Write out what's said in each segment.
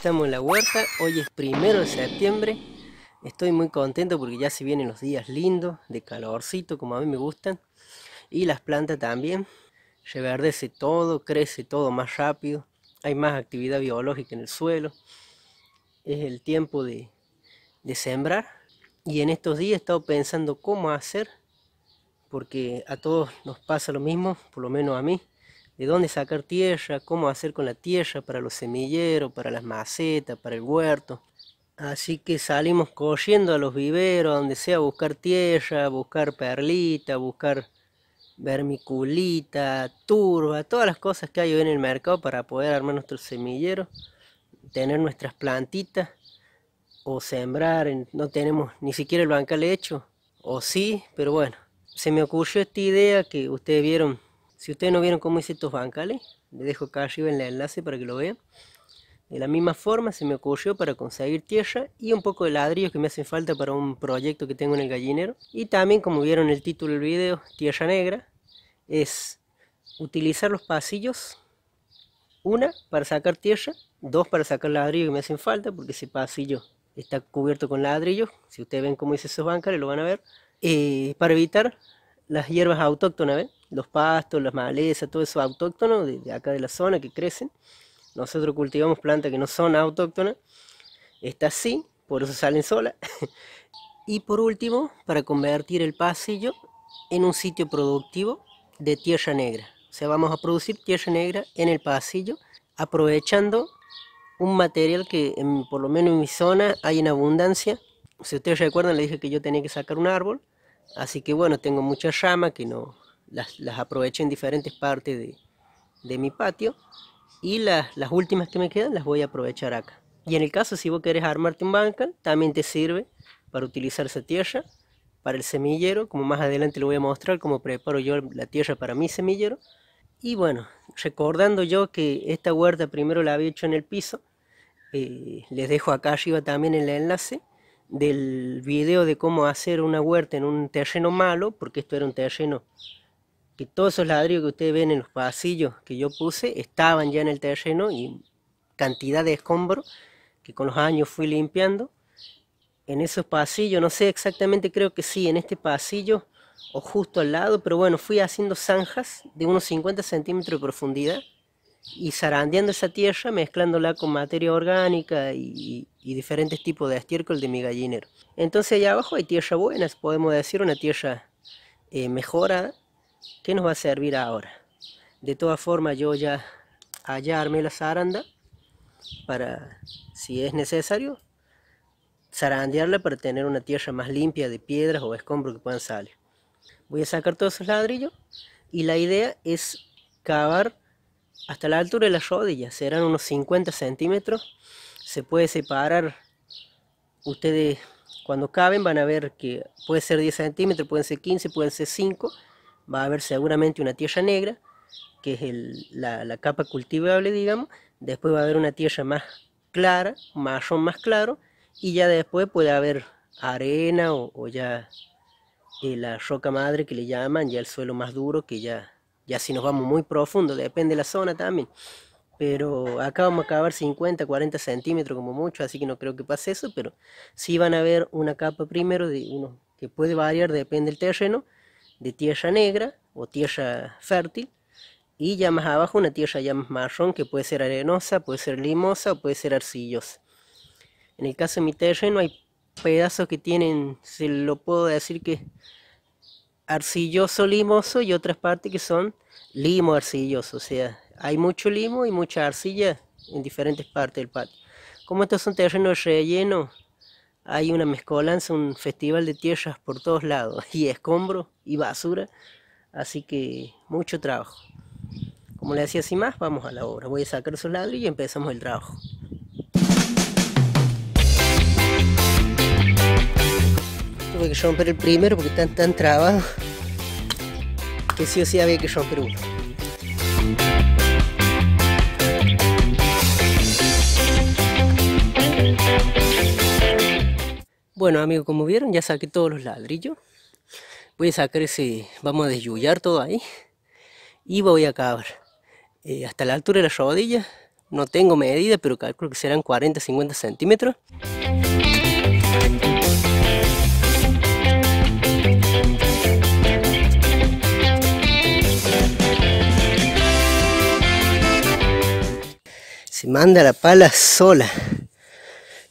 estamos en la huerta, hoy es primero de septiembre. Estoy muy contento porque ya se vienen los días lindos, de calorcito, como a mí me gustan. Y las plantas también. verdece todo, crece todo más rápido. Hay más actividad biológica en el suelo. Es el tiempo de, de sembrar. Y en estos días he estado pensando cómo hacer, porque a todos nos pasa lo mismo, por lo menos a mí de dónde sacar tierra, cómo hacer con la tierra para los semilleros, para las macetas, para el huerto. Así que salimos corriendo a los viveros, a donde sea, buscar tierra, buscar perlita, buscar vermiculita, turba, todas las cosas que hay en el mercado para poder armar nuestros semilleros, tener nuestras plantitas o sembrar, no tenemos ni siquiera el bancal hecho, o sí, pero bueno, se me ocurrió esta idea que ustedes vieron si ustedes no vieron cómo hice estos bancales, les dejo acá arriba en el enlace para que lo vean. De la misma forma se me ocurrió para conseguir tierra y un poco de ladrillos que me hacen falta para un proyecto que tengo en el gallinero. Y también, como vieron en el título del video, tierra negra, es utilizar los pasillos, una para sacar tierra, dos para sacar ladrillos que me hacen falta, porque ese pasillo está cubierto con ladrillos. Si ustedes ven cómo hice esos bancales, lo van a ver. Eh, para evitar las hierbas autóctonas, los pastos, las malezas, todo eso autóctono de, acá de la zona que crecen. Nosotros cultivamos plantas que no son autóctonas. Está así, por eso salen solas. y por último, para convertir el pasillo en un sitio productivo de tierra negra. O sea, vamos a producir tierra negra en el pasillo, aprovechando un material que por lo menos en mi zona hay en abundancia. Si ustedes recuerdan, le dije que yo tenía que sacar un árbol Así que bueno, tengo muchas ramas que no las, las aproveché en diferentes partes de, mi patio. Y las, últimas que me quedan las voy a aprovechar acá. Y en el caso si vos querés armarte un bancal, también te sirve para utilizar esa tierra para el semillero, como más adelante lo voy a mostrar cómo preparo yo la tierra para mi semillero. Y bueno, recordando yo que esta huerta primero la había hecho en el piso, eh, les dejo acá arriba también el enlace del video de cómo hacer una huerta en un terreno malo, porque esto era un terreno que todos esos ladrillos que ustedes ven en los pasillos que yo puse estaban ya en el terreno y cantidad de escombro que con los años fui limpiando. En esos pasillos, no sé exactamente, creo que sí, en este pasillo o justo al lado, pero bueno, fui haciendo zanjas de unos 50 centímetros de profundidad y zarandeando esa tierra, mezclándola con materia orgánica y, y diferentes tipos de estiércol de mi gallinero. Entonces allá abajo hay tierra buena, podemos decir una tierra eh, mejorada que nos va a servir ahora. De todas formas yo ya allá armé la zaranda para, si es necesario, zarandearla para tener una tierra más limpia de piedras o escombros que puedan salir. Voy a sacar todos esos ladrillos y la idea es cavar hasta la altura de las rodillas, serán unos 50 centímetros se puede separar. Ustedes cuando caben van a ver que puede ser 10 centímetros, pueden ser 15, pueden ser 5. Va a haber seguramente una tierra negra, que es el, la, capa cultivable, digamos. Después va a haber una tierra más clara, marrón más claro. Y ya después puede haber arena o, ya eh, la roca madre que le llaman, ya el suelo más duro, que ya, ya si nos vamos muy profundo, depende de la zona también pero acá vamos a acabar 50, 40 centímetros como mucho, así que no creo que pase eso, pero sí van a ver una capa primero de uno que puede variar, depende del terreno, de tierra negra o tierra fértil, y ya más abajo una tierra ya más marrón que puede ser arenosa, puede ser limosa o puede ser arcillosa. En el caso de mi terreno hay pedazos que tienen, se lo puedo decir que arcilloso limoso y otras partes que son limo arcilloso, o sea, hay mucho limo y mucha arcilla en diferentes partes del patio. Como estos son terrenos rellenos, hay una mezcolanza, un festival de tierras por todos lados, y escombros y basura, así que mucho trabajo. Como le decía, sin más, vamos a la obra. Voy a sacar esos ladrillos y empezamos el trabajo. Tuve que romper el primero porque están tan trabados que sí o sí había que romper uno. Bueno amigos, como vieron ya saqué todos los ladrillos. Voy a sacar ese, vamos a desyullar todo ahí. Y voy a acabar eh, hasta la altura de las rodillas. No tengo medida, pero calculo que serán 40-50 centímetros. Se manda la pala sola.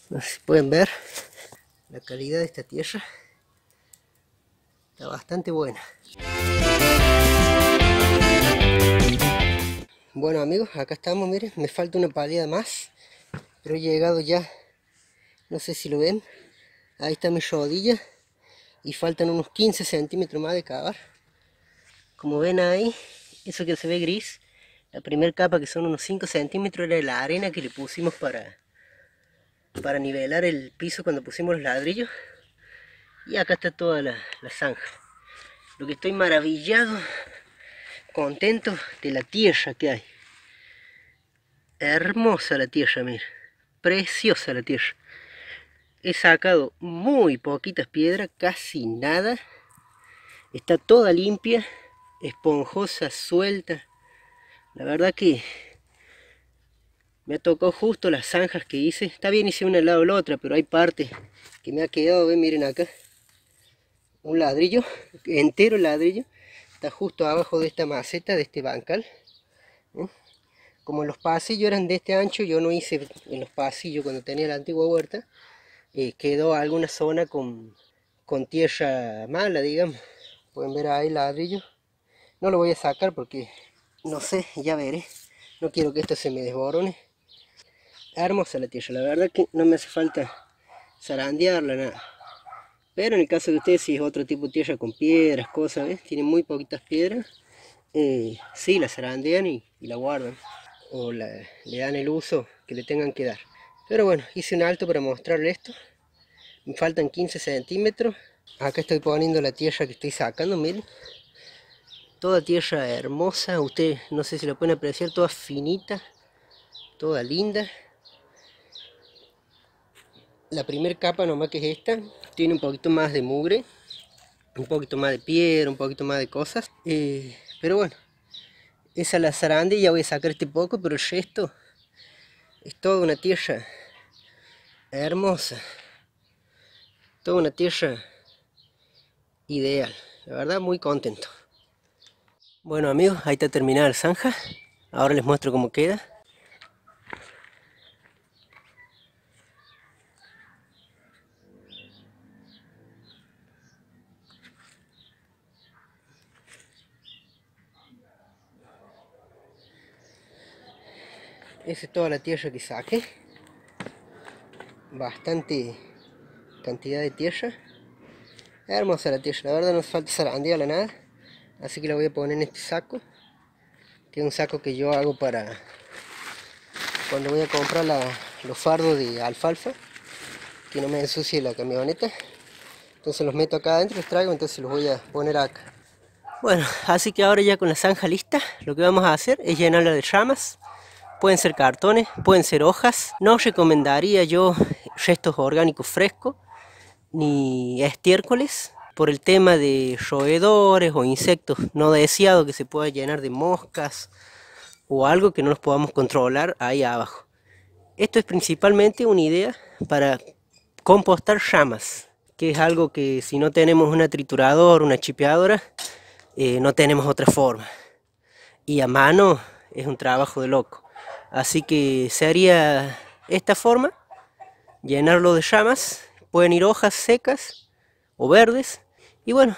No sé si pueden ver. La calidad de esta tierra está bastante buena. Bueno amigos, acá estamos, miren, me falta una paliada más. Pero he llegado ya, no sé si lo ven, ahí está mi rodilla. Y faltan unos 15 centímetros más de cavar. Como ven ahí, eso que se ve gris, la primera capa que son unos 5 centímetros era la arena que le pusimos para para nivelar el piso cuando pusimos los ladrillos y acá está toda la, zanja lo que estoy maravillado contento de la tierra que hay hermosa la tierra mira preciosa la tierra he sacado muy poquitas piedras casi nada está toda limpia esponjosa suelta la verdad que me tocó justo las zanjas que hice. Está bien hice una al lado de la otra, pero hay parte que me ha quedado, ven, miren acá. Un ladrillo, entero ladrillo. Está justo abajo de esta maceta, de este bancal. ¿eh? Como los pasillos eran de este ancho, yo no hice en los pasillos cuando tenía la antigua huerta. Eh, quedó alguna zona con, con tierra mala, digamos. Pueden ver ahí ladrillo. No lo voy a sacar porque, no sé, ya veré. No quiero que esto se me desborone hermosa la tierra, la verdad que no me hace falta zarandearla, nada. Pero en el caso de ustedes, si es otro tipo de tierra con piedras, cosas, tiene muy poquitas piedras, eh, si, la zarandean y, la guardan. O le dan el uso que le tengan que dar. Pero bueno, hice un alto para mostrarles esto. Me faltan 15 centímetros. Acá estoy poniendo la tierra que estoy sacando, miren. Toda tierra hermosa, ustedes no sé si la pueden apreciar, toda finita, toda linda la primera capa nomás que es esta, tiene un poquito más de mugre, un poquito más de piedra, un poquito más de cosas. Eh, pero bueno, esa es la zarande, ya voy a sacar este poco, pero el resto es toda una tierra hermosa. Toda una tierra ideal. La verdad, muy contento. Bueno amigos, ahí está terminada la zanja. Ahora les muestro cómo queda. Esa es toda la tierra que saqué. Bastante cantidad de tierra. Hermosa la tierra, la verdad no falta la nada. Así que la voy a poner en este saco. Que es un saco que yo hago para cuando voy a comprar los fardos de alfalfa. Que no me ensucie la camioneta. Entonces los meto acá adentro, los traigo, entonces los voy a poner acá. Bueno, así que ahora ya con la zanja lista, lo que vamos a hacer es llenarla de ramas pueden ser cartones, pueden ser hojas. No recomendaría yo restos orgánicos frescos ni estiércoles por el tema de roedores o insectos no deseados que se pueda llenar de moscas o algo que no los podamos controlar ahí abajo. Esto es principalmente una idea para compostar llamas, que es algo que si no tenemos una trituradora, una chipeadora, eh, no tenemos otra forma. Y a mano es un trabajo de loco. Así que se haría esta forma, llenarlo de llamas, pueden ir hojas secas o verdes y bueno,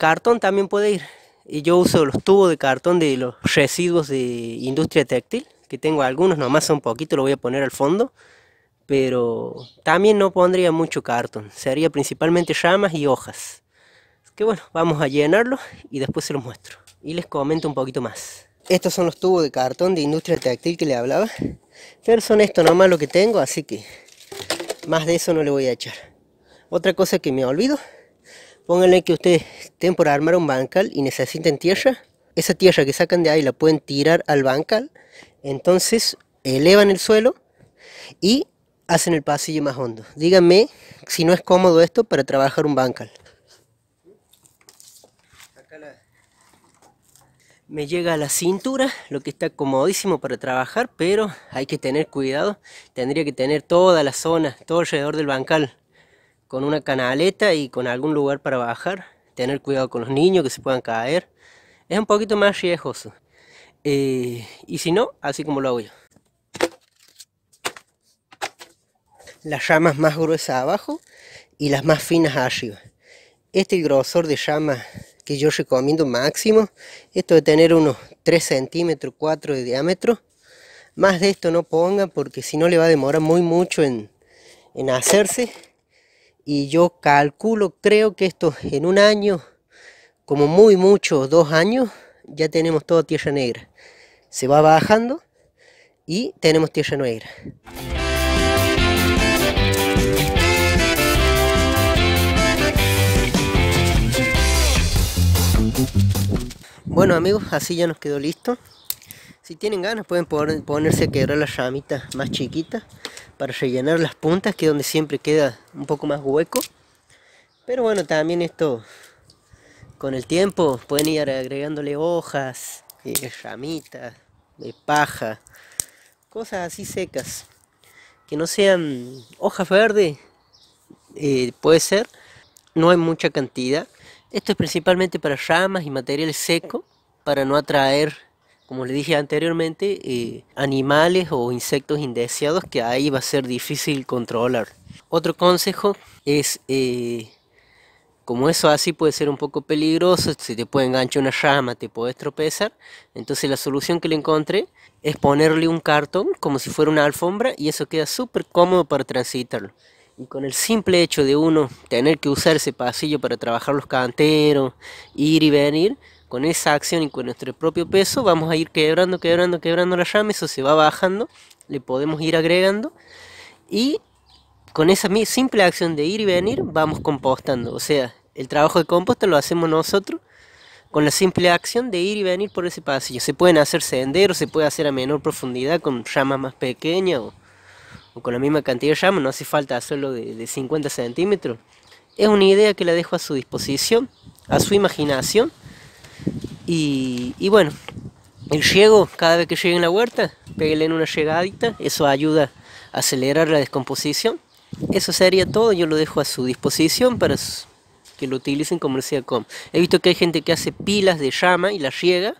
cartón también puede ir. Y yo uso los tubos de cartón de los residuos de industria textil, que tengo algunos, nomás un poquito, lo voy a poner al fondo. Pero también no pondría mucho cartón, se haría principalmente llamas y hojas. que bueno, vamos a llenarlo y después se lo muestro. Y les comento un poquito más. Estos son los tubos de cartón de industria textil que le hablaba. Pero son estos nomás lo que tengo, así que más de eso no le voy a echar. Otra cosa que me olvido, pónganle que ustedes estén por armar un bancal y necesiten tierra. Esa tierra que sacan de ahí la pueden tirar al bancal. Entonces elevan el suelo y hacen el pasillo más hondo. Díganme si no es cómodo esto para trabajar un bancal. me llega a la cintura, lo que está comodísimo para trabajar, pero hay que tener cuidado. Tendría que tener toda la zona, todo alrededor del bancal, con una canaleta y con algún lugar para bajar. Tener cuidado con los niños que se puedan caer. Es un poquito más riesgoso. Eh, y si no, así como lo hago yo. Las llamas más gruesas abajo y las más finas arriba. Este grosor de llama que yo recomiendo máximo. Esto de tener unos 3 centímetros, 4 de diámetro. Más de esto no ponga porque si no le va a demorar muy mucho en, en hacerse. Y yo calculo, creo que esto en un año, como muy mucho, dos años, ya tenemos toda tierra negra. Se va bajando y tenemos tierra negra. Bueno amigos, así ya nos quedó listo. Si tienen ganas pueden ponerse a quebrar las ramitas más chiquitas para rellenar las puntas que es donde siempre queda un poco más hueco. Pero bueno, también esto con el tiempo pueden ir agregándole hojas, y eh, ramitas, de paja, cosas así secas. Que no sean hojas verdes, eh, puede ser, no hay mucha cantidad esto es principalmente para ramas y material seco, para no atraer, como le dije anteriormente, eh, animales o insectos indeseados que ahí va a ser difícil controlar. Otro consejo es, eh, como eso así puede ser un poco peligroso, si te puede enganchar una rama, te puedes tropezar, entonces la solución que le encontré es ponerle un cartón como si fuera una alfombra y eso queda súper cómodo para transitarlo. Y con el simple hecho de uno tener que usar ese pasillo para trabajar los canteros, ir y venir, con esa acción y con nuestro propio peso vamos a ir quebrando, quebrando, quebrando la llama, eso se va bajando, le podemos ir agregando y con esa simple acción de ir y venir vamos compostando, o sea, el trabajo de composta lo hacemos nosotros con la simple acción de ir y venir por ese pasillo. Se pueden hacer senderos, se puede hacer a menor profundidad con llamas más pequeñas o con la misma cantidad de llama, no hace falta hacerlo de, 50 centímetros. Es una idea que la dejo a su disposición, a su imaginación. Y, bueno, el riego, cada vez que llegue en la huerta, pégale en una llegadita, eso ayuda a acelerar la descomposición. Eso sería todo, yo lo dejo a su disposición para que lo utilicen como sea com. He visto que hay gente que hace pilas de llama y la riega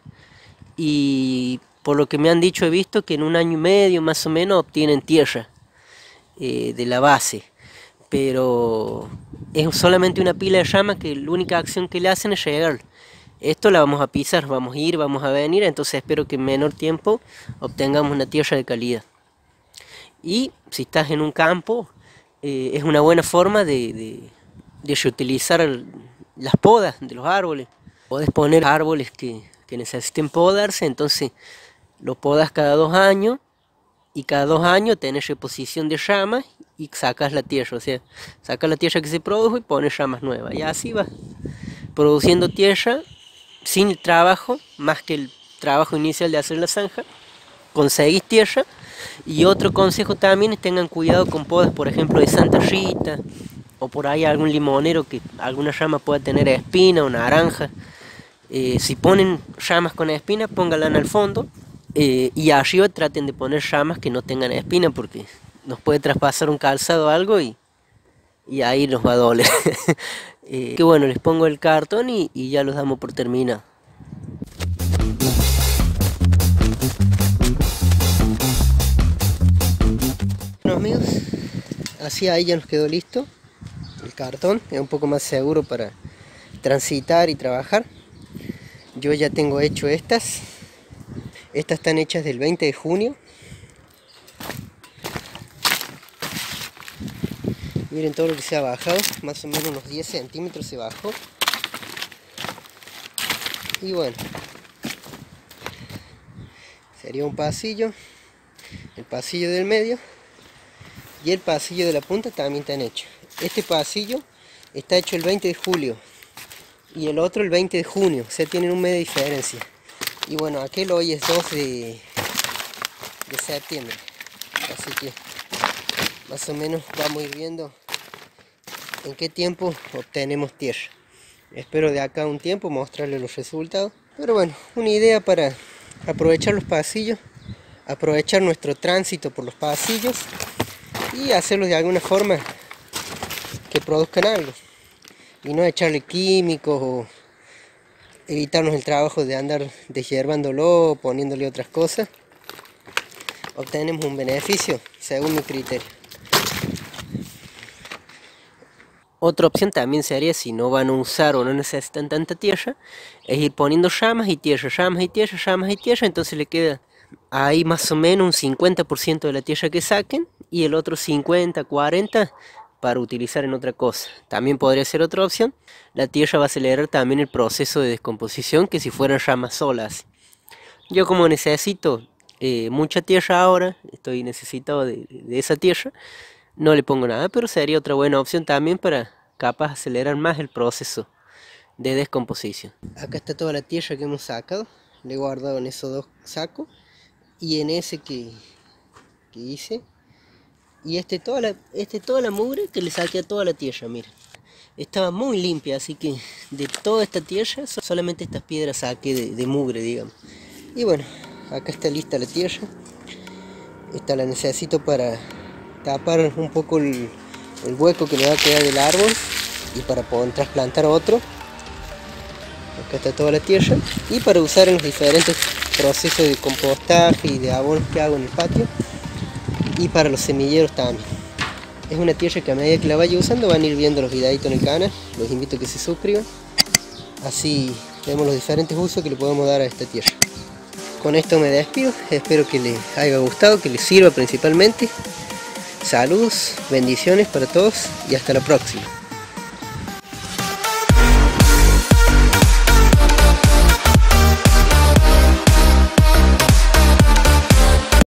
y por lo que me han dicho he visto que en un año y medio más o menos obtienen tierra. Eh, de la base. Pero es solamente una pila de llamas que la única acción que le hacen es llegar. Esto la vamos a pisar, vamos a ir, vamos a venir, entonces espero que en menor tiempo obtengamos una tierra de calidad. Y si estás en un campo, eh, es una buena forma de, de, reutilizar las podas de los árboles. ...puedes poner árboles que, que necesiten podarse, entonces los podas cada dos años y cada dos años tenés reposición de llamas y sacas la tierra, o sea, sacas la tierra que se produjo y pones llamas nuevas. Y así va produciendo tierra sin trabajo, más que el trabajo inicial de hacer la zanja, conseguís tierra. Y otro consejo también es tengan cuidado con podas, por ejemplo, de Santa Rita, o por ahí algún limonero que alguna llama pueda tener espina o naranja. Eh, si ponen llamas con espina, en al fondo eh, y arriba traten de poner llamas que no tengan espina porque nos puede traspasar un calzado o algo y, y ahí nos va a doler. Eh, que bueno, les pongo el cartón y, y ya los damos por terminado. Bueno amigos, así ahí ya nos quedó listo el cartón, es un poco más seguro para transitar y trabajar. Yo ya tengo hecho estas, estas están hechas del 20 de junio. Miren todo lo que se ha bajado, más o menos unos 10 centímetros se bajó. Y bueno, sería un pasillo, el pasillo del medio y el pasillo de la punta también están hechos. Este pasillo está hecho el 20 de julio y el otro el 20 de junio, o sea tienen un mes de diferencia. Y bueno, aquel hoy es 2 de, septiembre. Así que más o menos vamos a ir viendo en qué tiempo obtenemos tierra. Espero de acá un tiempo mostrarle los resultados. Pero bueno, una idea para aprovechar los pasillos, aprovechar nuestro tránsito por los pasillos y hacerlos de alguna forma que produzcan algo. Y no echarle químicos o evitarnos el trabajo de andar deshiervándolo o poniéndole otras cosas, obtenemos un beneficio, según mi criterio. Otra opción también sería, si no van a usar o no necesitan tanta tierra, es ir poniendo llamas y tierra, llamas y tierra, llamas y tierra, entonces le queda ahí más o menos un 50% de la tierra que saquen y el otro 50, 40 para utilizar en otra cosa. También podría ser otra opción. La Tierra va a acelerar también el proceso de descomposición que si fueran ramas solas. Yo como necesito eh, mucha tierra ahora, estoy necesitado de, esa tierra, no le pongo nada, pero sería otra buena opción también para capaz acelerar más el proceso de descomposición. Acá está toda la tierra que hemos sacado, le he guardado en esos dos sacos y en ese que, que hice y este toda la, este toda la mugre que le saqué a toda la tierra, mira Estaba muy limpia, así que de toda esta tierra solamente estas piedras saqué de, mugre, digamos. Y bueno, acá está lista la tierra. Esta la necesito para tapar un poco el, hueco que me va a quedar del árbol y para poder trasplantar otro. Acá está toda la tierra y para usar en los diferentes procesos de compostaje y de abono que hago en el patio y para los semilleros también. Es una tierra que a medida que la vaya usando van a ir viendo los videitos en el canal, los invito a que se suscriban. Así vemos los diferentes usos que le podemos dar a esta tierra. Con esto me despido, espero que les haya gustado, que les sirva principalmente. Saludos, bendiciones para todos y hasta la próxima.